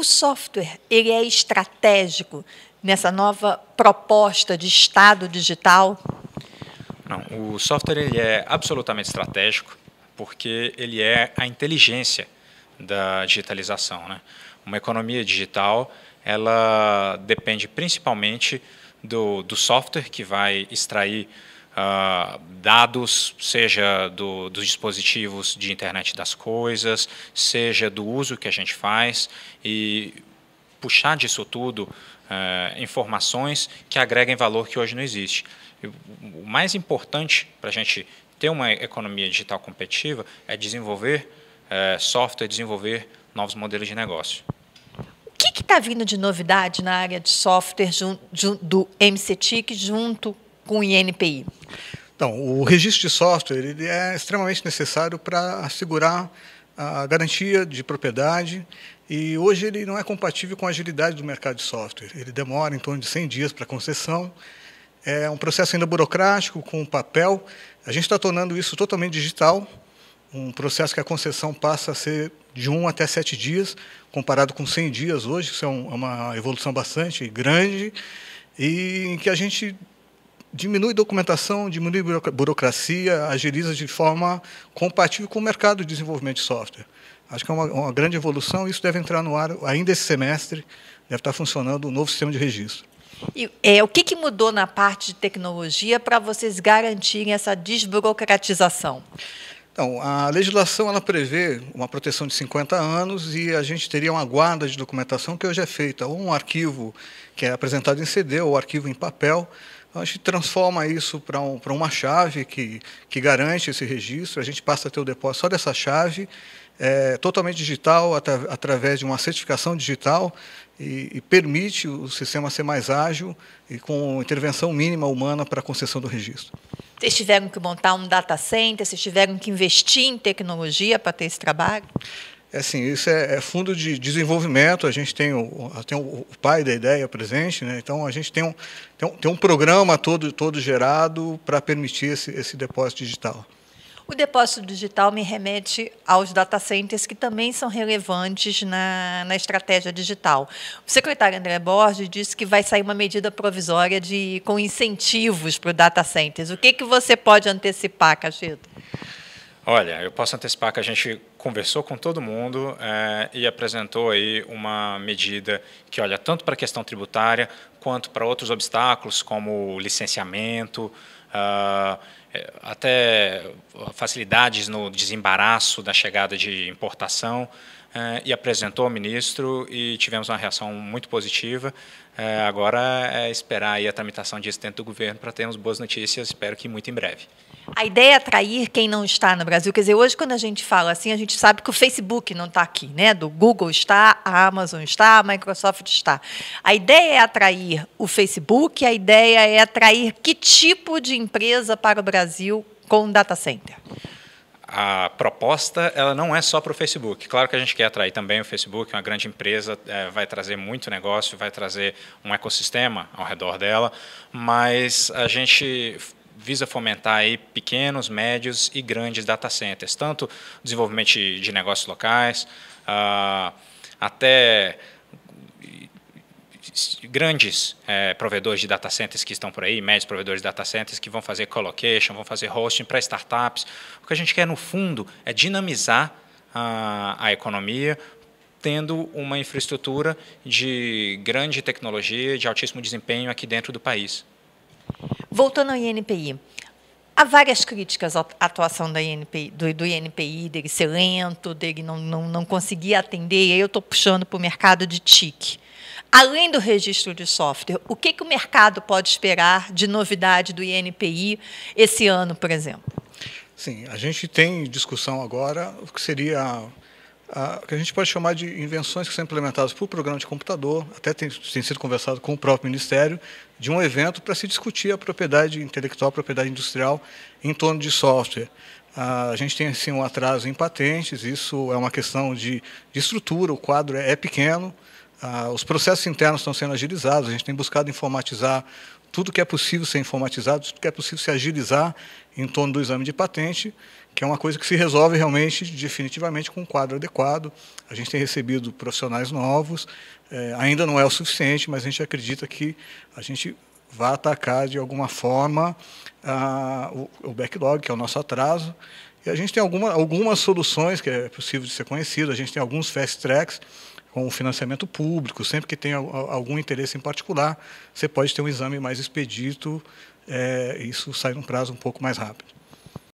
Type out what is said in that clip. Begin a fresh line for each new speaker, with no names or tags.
O software ele é estratégico nessa nova proposta de Estado digital?
Não, o software ele é absolutamente estratégico porque ele é a inteligência da digitalização. Né? Uma economia digital ela depende principalmente do, do software que vai extrair ah, dados, seja do, dos dispositivos de internet das coisas, seja do uso que a gente faz, e puxar disso tudo uh, informações que agreguem valor que hoje não existe. O mais importante para a gente ter uma economia digital competitiva é desenvolver uh, software, desenvolver novos modelos de negócio.
O que está vindo de novidade na área de software do MCTIC junto com o INPI?
Então, o registro de software ele é extremamente necessário para assegurar a garantia de propriedade e hoje ele não é compatível com a agilidade do mercado de software. Ele demora em torno de 100 dias para concessão. É um processo ainda burocrático, com papel. A gente está tornando isso totalmente digital, um processo que a concessão passa a ser de 1 até 7 dias, comparado com 100 dias hoje. Isso é, é uma evolução bastante grande e em que a gente diminui documentação, diminui burocracia, agiliza de forma compatível com o mercado de desenvolvimento de software. Acho que é uma, uma grande evolução e isso deve entrar no ar ainda esse semestre, deve estar funcionando o um novo sistema de registro.
E, é, o que, que mudou na parte de tecnologia para vocês garantirem essa desburocratização?
Então, a legislação ela prevê uma proteção de 50 anos e a gente teria uma guarda de documentação que hoje é feita, ou um arquivo que é apresentado em CD ou arquivo em papel. Então, a gente transforma isso para um, uma chave que, que garante esse registro, a gente passa a ter o depósito só dessa chave, é, totalmente digital, através de uma certificação digital, e, e, permite o sistema ser mais ágil e com intervenção mínima humana para a concessão do registro.
Vocês tiveram que montar um data center? Vocês tiveram que investir em tecnologia para ter esse trabalho?
É assim, isso é, é, fundo de desenvolvimento, a gente tem o, tem o pai da ideia presente, né? então a gente tem um, tem um, tem um programa todo, todo gerado para permitir esse, esse depósito digital.
O depósito digital me remete aos data centers que também são relevantes na, na estratégia digital. O secretário André Borges disse que vai sair uma medida provisória de, com incentivos para o data centers. O que, que você pode antecipar, Cachito?
Olha, eu posso antecipar que a gente conversou com todo mundo é, e apresentou aí uma medida que olha tanto para a questão tributária quanto para outros obstáculos como licenciamento, ah, é, até facilidades no desembaraço da chegada de importação. Eh, e apresentou ao ministro e tivemos uma reação muito positiva. Eh, agora é esperar a tramitação disso dentro do governo para termos boas notícias, espero que muito em breve.
A ideia é atrair quem não está no Brasil. Quer dizer, hoje, quando a gente fala assim, a gente sabe que o Facebook não está aqui, né? Do Google está, a Amazon está, a Microsoft está. A ideia é atrair o Facebook, a ideia é atrair que tipo de empresa para o Brasil com o data center?
a proposta ela não é só para o Facebook. Claro que a gente quer atrair também o Facebook, uma grande empresa, é, vai trazer muito negócio, vai trazer um ecossistema ao redor dela, mas a gente visa fomentar aí pequenos, médios e grandes data centers, tanto desenvolvimento de negócios locais, ah, até grandes é, provedores de data centers que estão por aí, médios provedores de data centers que vão fazer colocation, vão fazer hosting para startups. O que a gente quer, no fundo, é dinamizar a, a economia, tendo uma infraestrutura de grande tecnologia, de altíssimo desempenho aqui dentro do país.
Voltando ao INPI, há várias críticas à atuação da INPI, do, do INPI, dele ser lento, dele não, não, não conseguir atender, e aí eu estou puxando para o mercado de TIC. Além do registro de software, o que, que o mercado pode esperar de novidade do INPI esse ano, por exemplo?
Sim, a gente tem discussão agora o que seria a, que a gente pode chamar de invenções que são implementadas por programa de computador, até tem, tem sido conversado com o próprio Ministério, de um evento para se discutir a propriedade intelectual, a propriedade industrial em torno de software. A gente tem assim, um atraso em patentes, isso é uma questão de, de estrutura, o quadro é, é pequeno, ah, os processos internos estão sendo agilizados, a gente tem buscado informatizar tudo que é possível ser informatizado, tudo que é possível se agilizar em torno do exame de patente, que é uma coisa que se resolve realmente, definitivamente, com um quadro adequado. A gente tem recebido profissionais novos, eh, ainda não é o suficiente, mas a gente acredita que a gente vai atacar de alguma forma ah, o, o backlog, que é o nosso atraso. E a gente tem alguma, algumas soluções que é possível de ser conhecido, a gente tem alguns fast tracks, com o financiamento público, sempre que tem algum interesse em particular, você pode ter um exame mais expedito, é, isso sai num prazo um pouco mais rápido.